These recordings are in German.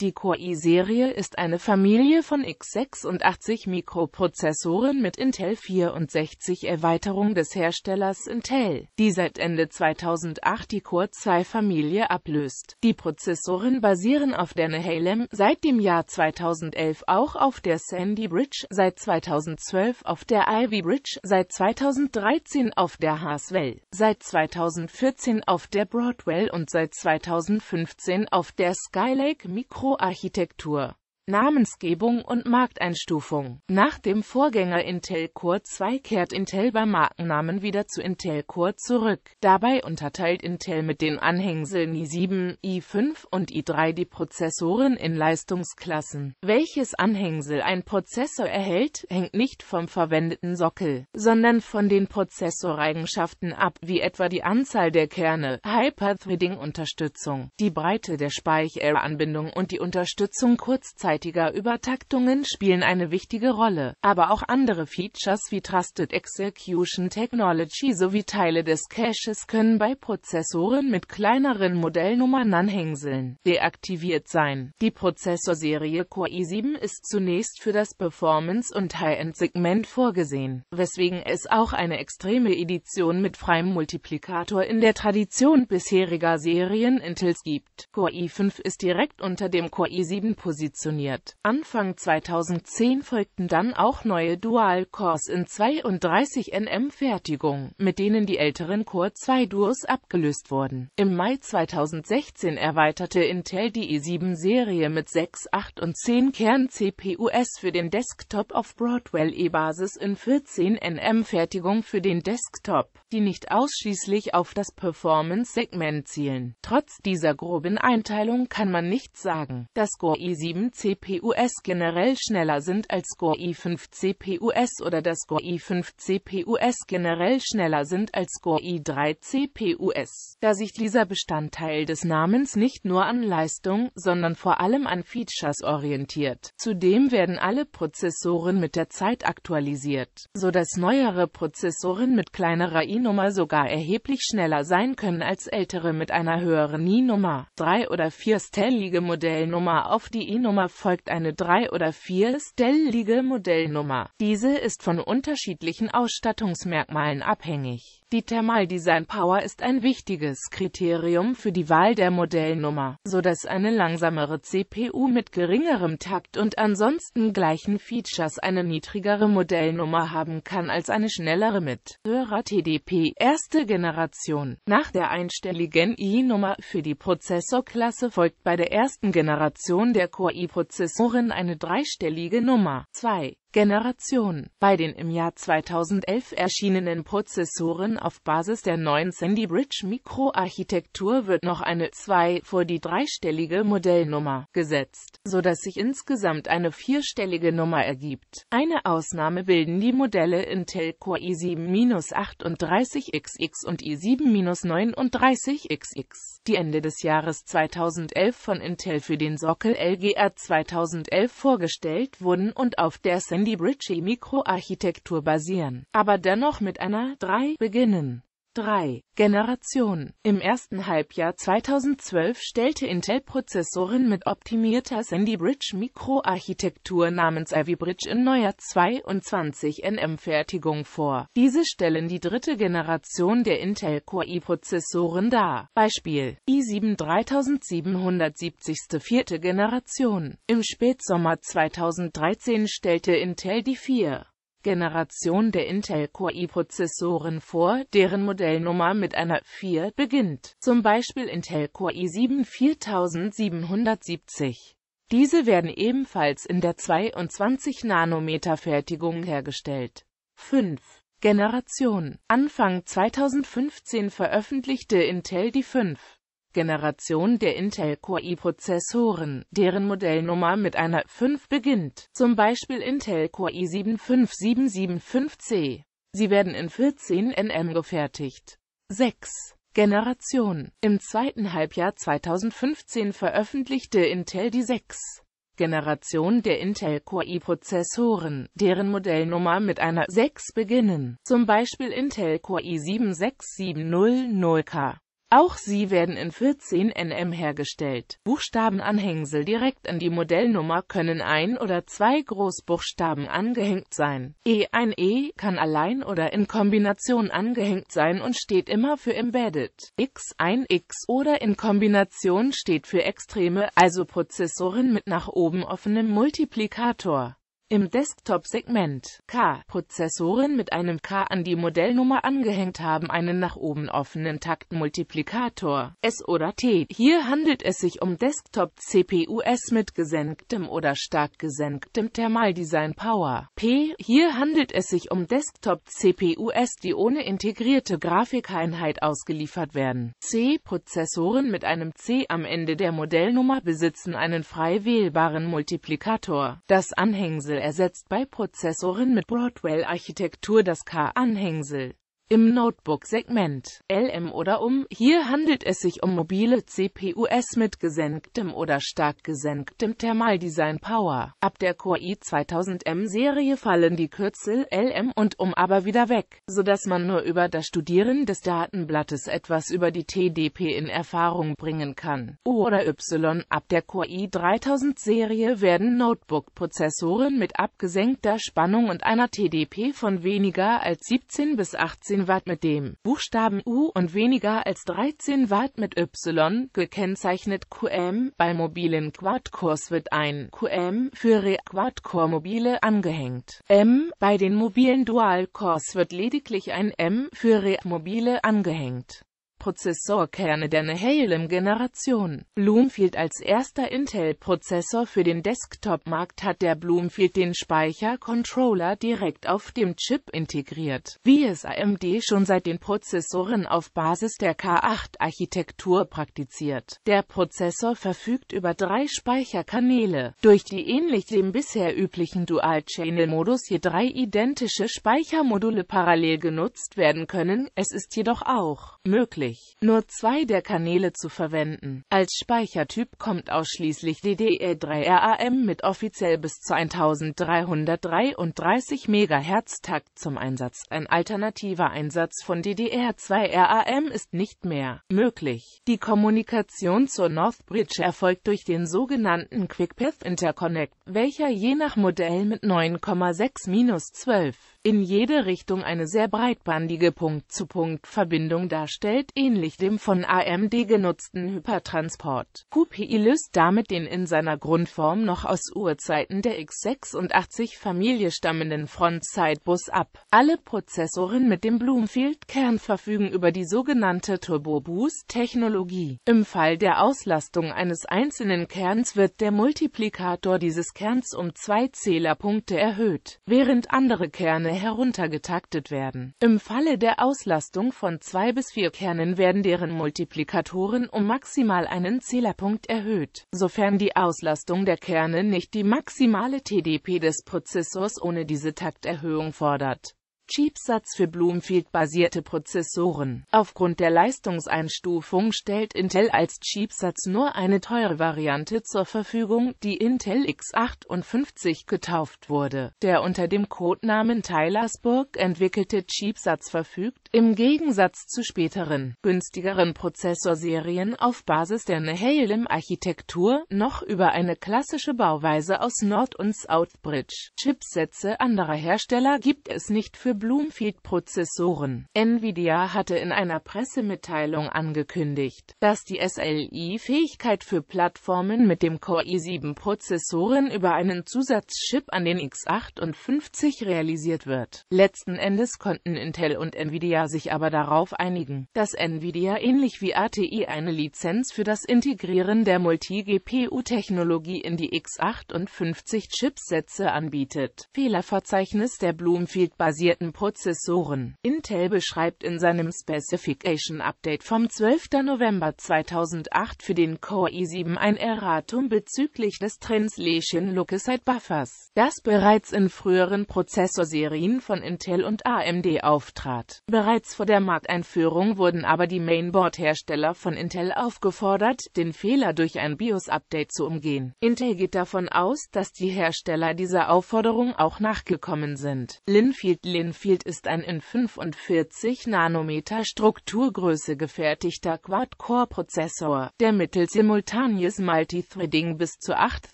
Die Core i-Serie ist eine Familie von x86 Mikroprozessoren mit Intel 64 Erweiterung des Herstellers Intel, die seit Ende 2008 die Core 2 Familie ablöst. Die Prozessoren basieren auf der Nehalem, seit dem Jahr 2011 auch auf der Sandy Bridge, seit 2012 auf der Ivy Bridge, seit 2013 auf der Haswell, seit 2014 auf der Broadwell und seit 2015 auf der Skylake Mikro. Elektroarchitektur Namensgebung und Markteinstufung. Nach dem Vorgänger Intel Core 2 kehrt Intel beim Markennamen wieder zu Intel Core zurück. Dabei unterteilt Intel mit den Anhängseln i7, i5 und i3 die Prozessoren in Leistungsklassen. Welches Anhängsel ein Prozessor erhält, hängt nicht vom verwendeten Sockel, sondern von den Prozessoreigenschaften ab, wie etwa die Anzahl der Kerne, Hyperthreading-Unterstützung, die Breite der Speicheranbindung und die Unterstützung kurzzeitig beidseitiger Übertaktungen spielen eine wichtige Rolle, aber auch andere Features wie Trusted Execution Technology sowie Teile des Caches können bei Prozessoren mit kleineren Modellnummern Anhängseln deaktiviert sein. Die Prozessorserie Core i7 ist zunächst für das Performance- und High-End-Segment vorgesehen, weswegen es auch eine extreme Edition mit freiem Multiplikator in der Tradition bisheriger Serien Intels gibt. Core i5 ist direkt unter dem Core i7 positioniert positioniert. Anfang 2010 folgten dann auch neue Dual Cores in 32 nm Fertigung, mit denen die älteren Core 2 Duos abgelöst wurden. Im Mai 2016 erweiterte Intel die e i7-Serie mit 6, 8 und 10 Kern-CPUs für den Desktop auf Broadwell-E-Basis in 14 nm Fertigung für den Desktop, die nicht ausschließlich auf das Performance-Segment zielen. Trotz dieser groben Einteilung kann man nicht sagen, dass Core i7 CPUS generell schneller sind als Core i5 CPUS oder dass Core i5 CPUS generell schneller sind als Core i3 CPUS, da sich dieser Bestandteil des Namens nicht nur an Leistung, sondern vor allem an Features orientiert. Zudem werden alle Prozessoren mit der Zeit aktualisiert, so dass neuere Prozessoren mit kleinerer i-Nummer sogar erheblich schneller sein können als ältere mit einer höheren i-Nummer. 3 oder 4 stellige Modellnummer auf die i-Nummer folgt eine 3 oder 4 stellige Modellnummer. Diese ist von unterschiedlichen Ausstattungsmerkmalen abhängig die Thermal Design Power ist ein wichtiges Kriterium für die Wahl der Modellnummer, so dass eine langsamere CPU mit geringerem Takt und ansonsten gleichen Features eine niedrigere Modellnummer haben kann als eine schnellere mit höherer TDP erste Generation. Nach der einstelligen i-Nummer für die Prozessorklasse folgt bei der ersten Generation der Core i-Prozessoren eine dreistellige Nummer. 2. Generation. Bei den im Jahr 2011 erschienenen Prozessoren auf Basis der neuen Sandy Bridge Mikroarchitektur wird noch eine 2 vor die dreistellige Modellnummer gesetzt, so dass sich insgesamt eine vierstellige Nummer ergibt. Eine Ausnahme bilden die Modelle Intel Core i7-38XX und i7-39XX, die Ende des Jahres 2011 von Intel für den Sockel LGR 2011 vorgestellt wurden und auf der Sandy die Bridge Mikroarchitektur basieren, aber dennoch mit einer 3 beginnen 3. Generation. Im ersten Halbjahr 2012 stellte Intel Prozessoren mit optimierter Sandy Bridge Mikroarchitektur namens Ivy Bridge in neuer 22 NM Fertigung vor. Diese stellen die dritte Generation der Intel Core i-Prozessoren dar. Beispiel i7 3770. vierte Generation. Im Spätsommer 2013 stellte Intel die 4. Generation der Intel Core i-Prozessoren vor, deren Modellnummer mit einer 4 beginnt, zum Beispiel Intel Core i7 4770. Diese werden ebenfalls in der 22-Nanometer-Fertigung hergestellt. 5. Generation Anfang 2015 veröffentlichte Intel die 5. Generation der Intel Core i-Prozessoren, deren Modellnummer mit einer 5 beginnt, zum Beispiel Intel Core i75775C. Sie werden in 14 nm gefertigt. 6. Generation Im zweiten Halbjahr 2015 veröffentlichte Intel die 6. Generation der Intel Core i-Prozessoren, deren Modellnummer mit einer 6 beginnen, zum Beispiel Intel Core i76700K. Auch sie werden in 14 nm hergestellt. Buchstabenanhängsel direkt an die Modellnummer können ein oder zwei Großbuchstaben angehängt sein. E1E e kann allein oder in Kombination angehängt sein und steht immer für Embedded. X1X oder in Kombination steht für Extreme, also Prozessoren mit nach oben offenem Multiplikator. Im Desktop-Segment K. Prozessoren mit einem K an die Modellnummer angehängt haben einen nach oben offenen Taktmultiplikator S oder T. Hier handelt es sich um Desktop-CPUs mit gesenktem oder stark gesenktem Thermaldesign Power P. Hier handelt es sich um Desktop-CPUs, die ohne integrierte Grafikeinheit ausgeliefert werden. C. Prozessoren mit einem C am Ende der Modellnummer besitzen einen frei wählbaren Multiplikator. Das Anhängsel ersetzt bei Prozessoren mit Broadwell-Architektur das K-Anhängsel im Notebook-Segment LM oder um. Hier handelt es sich um mobile CPUs mit gesenktem oder stark gesenktem Thermaldesign Power. Ab der Core i2000M-Serie fallen die Kürzel LM und um aber wieder weg, sodass man nur über das Studieren des Datenblattes etwas über die TDP in Erfahrung bringen kann. U oder Y ab der Core i3000-Serie werden Notebook-Prozessoren mit abgesenkter Spannung und einer TDP von weniger als 17 bis 18 13 Watt mit dem Buchstaben U und weniger als 13 Watt mit Y gekennzeichnet QM. Bei mobilen Quadcores wird ein QM für re quad mobile angehängt. M. Bei den mobilen Dual-Cores wird lediglich ein M für Re-Mobile angehängt Prozessorkerne der Nehalem-Generation. Bloomfield als erster Intel-Prozessor für den Desktop-Markt hat der Bloomfield den Speicher-Controller direkt auf dem Chip integriert. Wie es AMD schon seit den Prozessoren auf Basis der K8-Architektur praktiziert. Der Prozessor verfügt über drei Speicherkanäle, durch die ähnlich dem bisher üblichen Dual-Channel-Modus je drei identische Speichermodule parallel genutzt werden können, es ist jedoch auch möglich, üblich, nur zwei der Kanäle zu verwenden. Als Speichertyp kommt ausschließlich DDR3RAM e mit offiziell bis zu 1333 MHz Takt zum Einsatz. Ein alternativer Einsatz von DDR2RAM e ist nicht mehr möglich. Die Kommunikation zur Northbridge erfolgt durch den sogenannten Quick Path Interconnect, welcher je nach Modell mit 9,6-12 in jede Richtung eine sehr breitbandige Punkt-zu-Punkt-Verbindung darstellt, ähnlich dem von AMD genutzten Hypertransport. QPI löst damit den in seiner Grundform noch aus Urzeiten der x86-Familie stammenden Frontside-Bus ab. Alle Prozessoren mit dem Bloomfield-Kern verfügen über die sogenannte Turbo-Boost-Technologie. Im Fall der Auslastung eines einzelnen Kerns wird der Multiplikator dieses Kerns um zwei Zählerpunkte erhöht, während andere Kerne heruntergetaktet werden. Im Falle der Auslastung von zwei bis vier Kernen Zahlen werden deren Multiplikatoren um maximal einen Zählerpunkt erhöht, sofern die Auslastung der Kerne nicht die maximale TDP des Prozessors ohne diese Takterhöhung fordert Chipsatz für Bloomfield-basierte Prozessoren. Aufgrund der Leistungseinstufung stellt Intel als Chipsatz nur eine teure Variante zur Verfügung, die Intel x58 getauft wurde. Der unter dem Codenamen Tylersburg entwickelte Chipsatz verfügt, im Gegensatz zu späteren, günstigeren Prozessorserien auf Basis der Nehalem-Architektur, noch über eine klassische Bauweise aus Nord- und Southbridge. Chipsätze anderer Hersteller gibt es nicht für Bloomfield-Prozessoren. Nvidia hatte in einer Pressemitteilung angekündigt, dass die SLI-Fähigkeit für Plattformen mit dem Core i7-Prozessoren über einen Zusatzchip an den x58 realisiert wird. Letzten Endes konnten Intel und Nvidia sich aber darauf einigen, dass Nvidia ähnlich wie ATI eine Lizenz für das Integrieren der Multi-GPU-Technologie in die x58-Chipsätze anbietet. Fehlerverzeichnis der Bloomfield-basierten Prozessoren. Intel beschreibt in seinem Specification Update vom 12. November 2008 für den Core i7 ein Erratum bezüglich des Translation Lookaside Buffers, das bereits in früheren Prozessorserien von Intel und AMD auftrat. Bereits vor der Markteinführung wurden aber die Mainboard-Hersteller von Intel aufgefordert, den Fehler durch ein BIOS-Update zu umgehen. Intel geht davon aus, dass die Hersteller dieser Aufforderung auch nachgekommen sind. Linfield Linfield Field ist ein in 45 Nanometer Strukturgröße gefertigter Quad-Core-Prozessor, der mittels simultanes Multithreading bis zu 8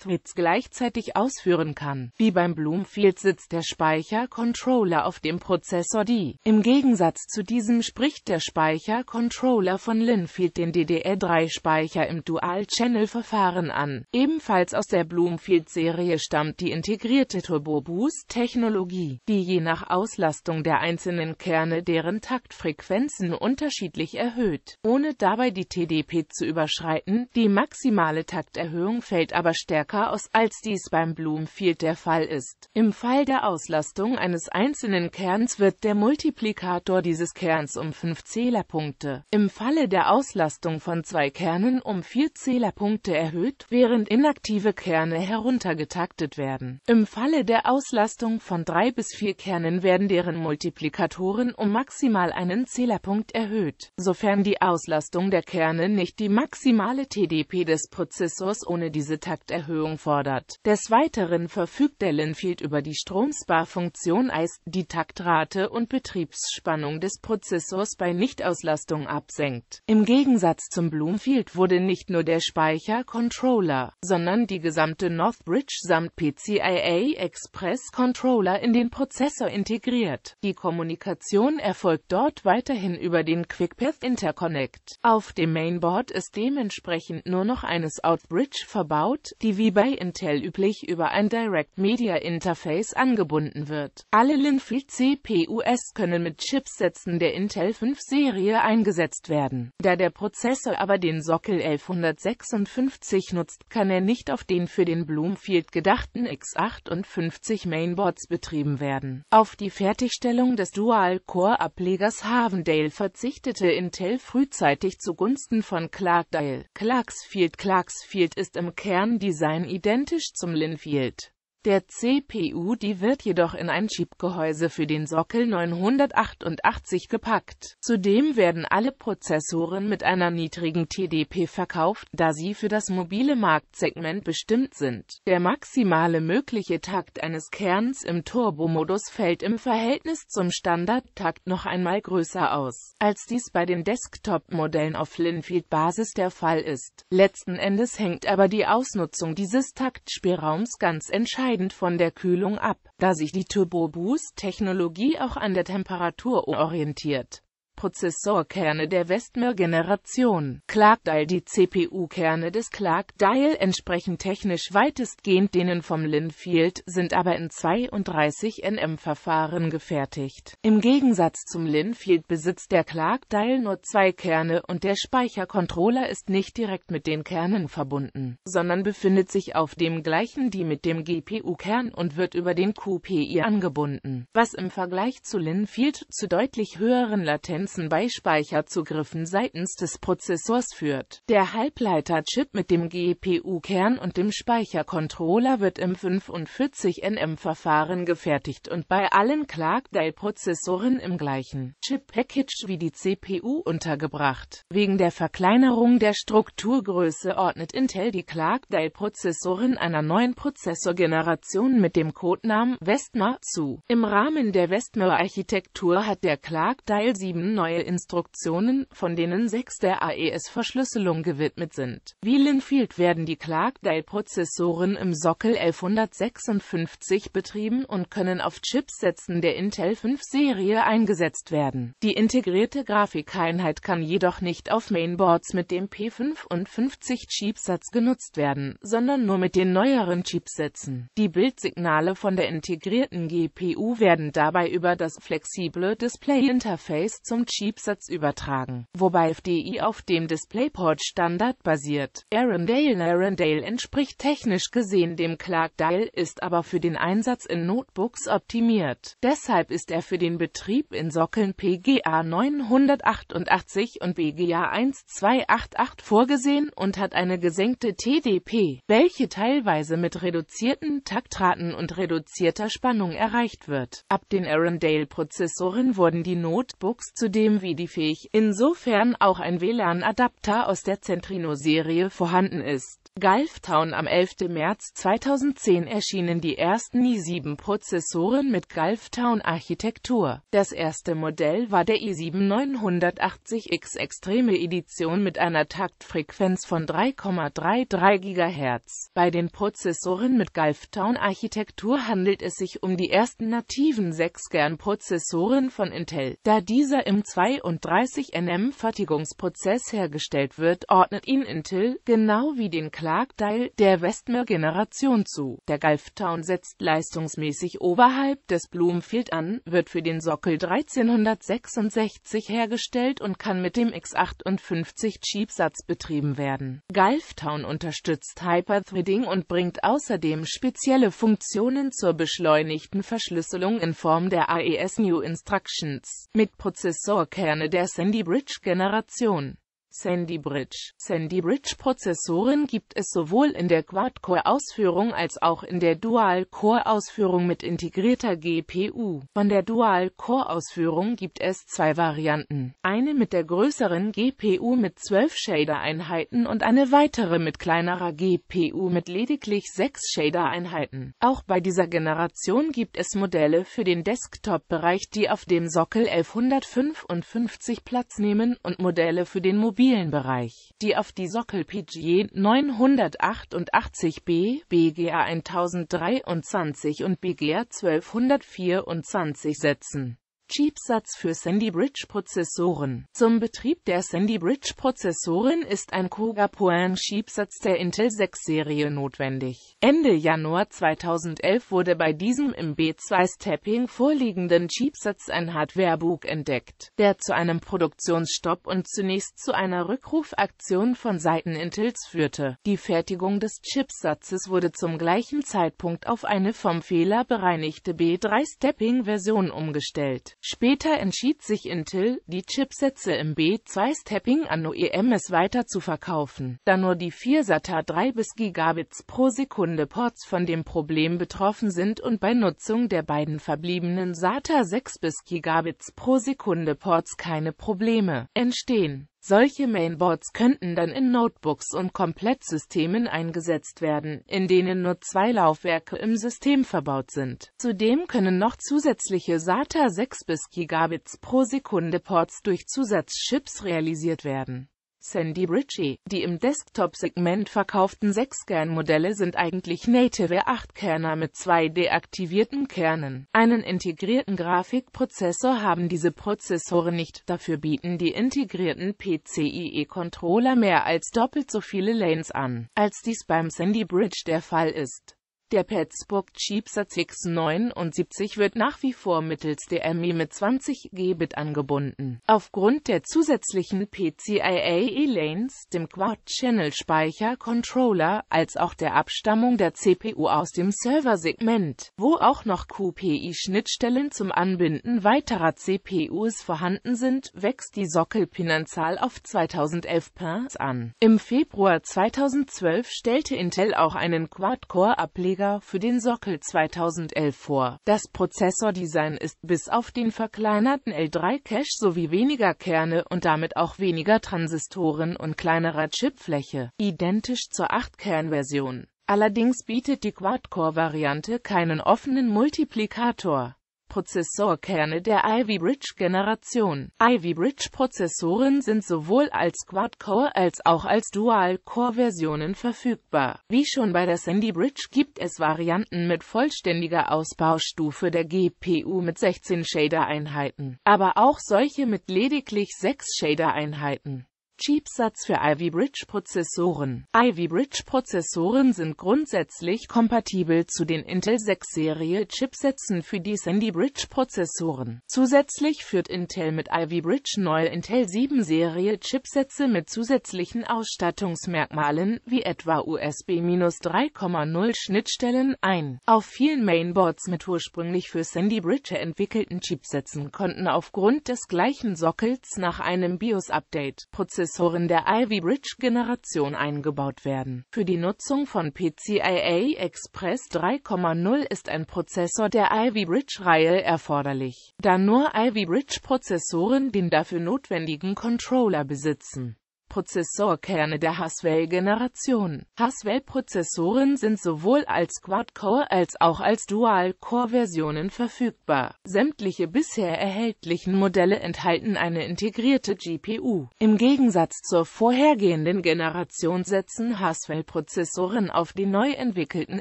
Threads gleichzeitig ausführen kann. Wie beim Bloomfield sitzt der Speicher-Controller auf dem Prozessor D. Im Gegensatz zu diesem spricht der Speicher-Controller von Linfield den DDR3-Speicher im Dual-Channel-Verfahren an. Ebenfalls aus der Bloomfield-Serie stammt die integrierte Turbo Boost-Technologie, die je nach Auslastung Auslastung der einzelnen Kerne deren Taktfrequenzen unterschiedlich erhöht, ohne dabei die TDP zu überschreiten. Die maximale Takterhöhung fällt aber stärker aus, als dies beim Bloomfield der Fall ist. Im Fall der Auslastung eines einzelnen Kerns wird der Multiplikator dieses Kerns um 5 Zählerpunkte, im Falle der Auslastung von zwei Kernen um 4 Zählerpunkte erhöht, während inaktive Kerne heruntergetaktet werden. Im Falle der Auslastung von drei bis vier Kernen werden die deren Multiplikatoren um maximal einen Zählerpunkt erhöht, sofern die Auslastung der Kerne nicht die maximale TDP des Prozessors ohne diese Takterhöhung fordert. Des Weiteren verfügt der Linfield über die Stromsparfunktion als die Taktrate und Betriebsspannung des Prozessors bei Nichtauslastung absenkt. Im Gegensatz zum Bloomfield wurde nicht nur der Speicher Controller, sondern die gesamte Northbridge samt PCIA Express Controller in den Prozessor integriert integriert. Die Kommunikation erfolgt dort weiterhin über den QuickPath Interconnect. Auf dem Mainboard ist dementsprechend nur noch eines Outbridge verbaut, die wie bei Intel üblich über ein Direct Media Interface angebunden wird. Alle Linfield CPUs können mit Chipsätzen der Intel 5 Serie eingesetzt werden. Da der Prozessor aber den Sockel 1156 nutzt, kann er nicht auf den für den Bloomfield gedachten x58 Mainboards betrieben werden. Auf die fertig Fertigstellung des Dual-Core-Ablegers Havendale verzichtete Intel frühzeitig zugunsten von Clarkdale. Clarksfield Clarksfield ist im Kerndesign identisch zum Linfield der CPU, die wird jedoch in ein Schiebgehäuse für den Sockel 988 gepackt. Zudem werden alle Prozessoren mit einer niedrigen TDP verkauft, da sie für das mobile Marktsegment bestimmt sind. Der maximale mögliche Takt eines Kerns im Turbomodus fällt im Verhältnis zum Standardtakt noch einmal größer aus, als dies bei den Desktop-Modellen auf Linfield-Basis der Fall ist. Letzten Endes hängt aber die Ausnutzung dieses Taktspielraums ganz entscheidend entscheidend von der Kühlung ab, da sich die Turbo-Boost-Technologie auch an der Temperatur orientiert Prozessorkerne der Westmer-Generation. Clarkdale Die CPU-Kerne des Clarkdale entsprechen technisch weitestgehend denen vom Linfield, sind aber in 32 NM-Verfahren gefertigt. Im Gegensatz zum Linfield besitzt der Clarkdale nur zwei Kerne und der Speichercontroller ist nicht direkt mit den Kernen verbunden, sondern befindet sich auf dem gleichen die mit dem GPU-Kern und wird über den QPI angebunden, was im Vergleich zu Linfield zu deutlich höheren Latenzen Differenzen bei Speicherzugriffen seitens des Prozessors führt. Der Halbleiterchip mit dem GPU-Kern und dem Speichercontroller wird im 45NM-Verfahren gefertigt und bei allen Clark-Dell-Prozessoren im gleichen Chip-Package wie die CPU untergebracht. Wegen der Verkleinerung der Strukturgröße ordnet Intel die Clark-Dell-Prozessoren einer neuen Prozessorgeneration mit dem Codenamen Vestma zu. Im Rahmen der Vestma-Architektur hat der Clark Dial 7 neue Instruktionen, von denen sechs der AES-Verschlüsselung gewidmet sind. Wie Linfield werden die Clark-Dell-Prozessoren im Sockel 1156 betrieben und können auf Chipsätzen der Intel 5-Serie eingesetzt werden. Die integrierte Grafikeinheit kann jedoch nicht auf Mainboards mit dem P55-Chipsatz genutzt werden, sondern nur mit den neueren Chipsätzen. Die Bildsignale von der integrierten GPU werden dabei über das flexible Display-Interface zum Chipsatz übertragen, wobei FDI auf dem DisplayPort-Standard basiert. Arendelle Arendelle entspricht technisch gesehen dem Clark Dial, ist aber für den Einsatz in Notebooks optimiert. Deshalb ist er für den Betrieb in Sockeln PGA 988 und BGA 1288 vorgesehen und hat eine gesenkte TDP, welche teilweise mit reduzierten Taktraten und reduzierter Spannung erreicht wird. Ab den Arendelle-Prozessoren wurden die Notebooks zu Zudem wifi-fähig, insofern auch ein WLAN-Adapter aus der Centrino-Serie vorhanden ist Gulftown am 11. März 2010 erschienen die ersten i7-Prozessoren mit Gulftown-Architektur. Das erste Modell war der i7-980X Extreme Edition mit einer Taktfrequenz von 3,33 GHz. Bei den Prozessoren mit Gulftown-Architektur handelt es sich um die ersten nativen 6 gern prozessoren von Intel. Da dieser im 32nm-Fertigungsprozess hergestellt wird, ordnet ihn Intel, genau wie den Clarkdale, der westmere generation zu. Der Gulf Town setzt leistungsmäßig oberhalb des Bloomfield an, wird für den Sockel 1366 hergestellt und kann mit dem X58 Jeepsatz betrieben werden. Gulf Town unterstützt Hyper-Threading und bringt außerdem spezielle Funktionen zur beschleunigten Verschlüsselung in Form der AES New Instructions mit Prozessorkerne der Sandy Bridge Generation. Sandy Bridge. Sandy Bridge Prozessoren gibt es sowohl in der Quad-Core-Ausführung als auch in der Dual-Core-Ausführung mit integrierter GPU. Von der Dual-Core-Ausführung gibt es zwei Varianten. Eine mit der größeren GPU mit 12 Shader-Einheiten und eine weitere mit kleinerer GPU mit lediglich 6 Shader-Einheiten. Auch bei dieser Generation gibt es Modelle für den Desktop-Bereich, die auf dem Sockel 1155 Platz nehmen und Modelle für den mobilen Bereich, die auf die Sockel PG 988b, BGA 1023 und BGA 1224 setzen Chipsatz für Sandy Bridge-Prozessoren Zum Betrieb der Sandy Bridge-Prozessoren ist ein Koga-Poen-Chipsatz der Intel 6-Serie notwendig. Ende Januar 2011 wurde bei diesem im B2-Stepping vorliegenden Chipsatz ein Hardware-Bug entdeckt, der zu einem Produktionsstopp und zunächst zu einer Rückrufaktion von Seiten Intels führte. Die Fertigung des Chipsatzes wurde zum gleichen Zeitpunkt auf eine vom Fehler bereinigte B3-Stepping-Version umgestellt Später entschied sich Intel, die Chipsätze im B2-Stepping an OEMs weiter zu verkaufen, da nur die vier SATA 3 bis Gigabits pro Sekunde Ports von dem Problem betroffen sind und bei Nutzung der beiden verbliebenen SATA 6 bis Gigabits pro Sekunde Ports keine Probleme entstehen solche Mainboards könnten dann in Notebooks und Komplettsystemen eingesetzt werden, in denen nur zwei Laufwerke im System verbaut sind. Zudem können noch zusätzliche SATA 6 bis Gigabits pro Sekunde Ports durch Zusatzchips realisiert werden Sandy Ritchie. Die im Desktop-Segment verkauften 6-Kern-Modelle sind eigentlich native 8-Kerner mit zwei deaktivierten Kernen. Einen integrierten Grafikprozessor haben diese Prozessoren nicht, dafür bieten die integrierten PCIe-Controller mehr als doppelt so viele Lanes an, als dies beim Sandy Bridge der Fall ist. Der Pittsburgh X79 wird nach wie vor mittels DMI e mit 20 Gbit angebunden. Aufgrund der zusätzlichen PCIA e lanes dem Quad-Channel-Speicher-Controller, als auch der Abstammung der CPU aus dem Server-Segment, wo auch noch QPI-Schnittstellen zum Anbinden weiterer CPUs vorhanden sind, wächst die Sockelpinanzahl auf 2011 Pins an. Im Februar 2012 stellte Intel auch einen Quad-Core-Ableger Ableger für den Sockel 2011 vor. Das Prozessordesign ist bis auf den verkleinerten L3-Cache sowie weniger Kerne und damit auch weniger Transistoren und kleinerer Chipfläche, identisch zur 8-Kern-Version. Allerdings bietet die Quad-Core-Variante keinen offenen Multiplikator. Prozessorkerne der Ivy Bridge-Generation. Ivy Bridge-Prozessoren sind sowohl als Quad-Core als auch als Dual-Core-Versionen verfügbar. Wie schon bei der Sandy Bridge gibt es Varianten mit vollständiger Ausbaustufe der GPU mit 16 Shader-Einheiten, aber auch solche mit lediglich 6 Shader-Einheiten. Chipsatz für Ivy Bridge Prozessoren Ivy Bridge Prozessoren sind grundsätzlich kompatibel zu den Intel 6 Serie Chipsätzen für die Sandy Bridge Prozessoren. Zusätzlich führt Intel mit Ivy Bridge neue Intel 7 Serie Chipsätze mit zusätzlichen Ausstattungsmerkmalen wie etwa USB-3.0 Schnittstellen ein. Auf vielen Mainboards mit ursprünglich für Sandy Bridge entwickelten Chipsätzen konnten aufgrund des gleichen Sockels nach einem BIOS-Update Prozessoren Prozessoren der Ivy Bridge-Generation eingebaut werden. Für die Nutzung von PCIA Express 3.0 ist ein Prozessor der Ivy Bridge-Reihe erforderlich, da nur Ivy Bridge-Prozessoren den dafür notwendigen Controller besitzen Prozessorkerne der Haswell-Generation. Haswell-Prozessoren sind sowohl als Quad-Core als auch als Dual-Core-Versionen verfügbar. Sämtliche bisher erhältlichen Modelle enthalten eine integrierte GPU. Im Gegensatz zur vorhergehenden Generation setzen Haswell-Prozessoren auf die neu entwickelten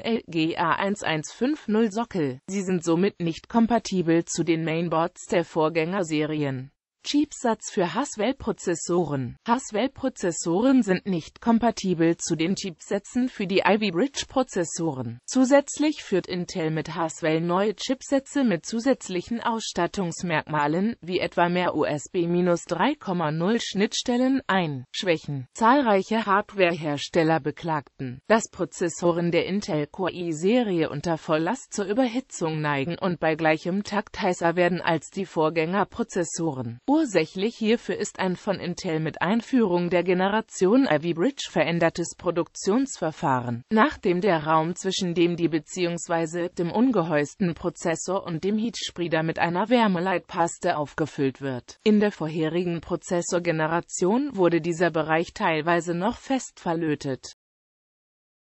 LGA1150 Sockel. Sie sind somit nicht kompatibel zu den Mainboards der Vorgängerserien. Chipsatz für Haswell-Prozessoren. Haswell-Prozessoren sind nicht kompatibel zu den Chipsätzen für die Ivy Bridge-Prozessoren. Zusätzlich führt Intel mit Haswell neue Chipsätze mit zusätzlichen Ausstattungsmerkmalen, wie etwa mehr USB-3,0 Schnittstellen ein. Schwächen Zahlreiche Hardwarehersteller beklagten, dass Prozessoren der Intel Core i-Serie unter Volllast zur Überhitzung neigen und bei gleichem Takt heißer werden als die Vorgängerprozessoren. Ursächlich hierfür ist ein von Intel mit Einführung der Generation Ivy Bridge verändertes Produktionsverfahren, nachdem der Raum zwischen dem die bzw. dem ungehäusten Prozessor und dem Heatspreader mit einer Wärmeleitpaste aufgefüllt wird. In der vorherigen Prozessorgeneration wurde dieser Bereich teilweise noch fest verlötet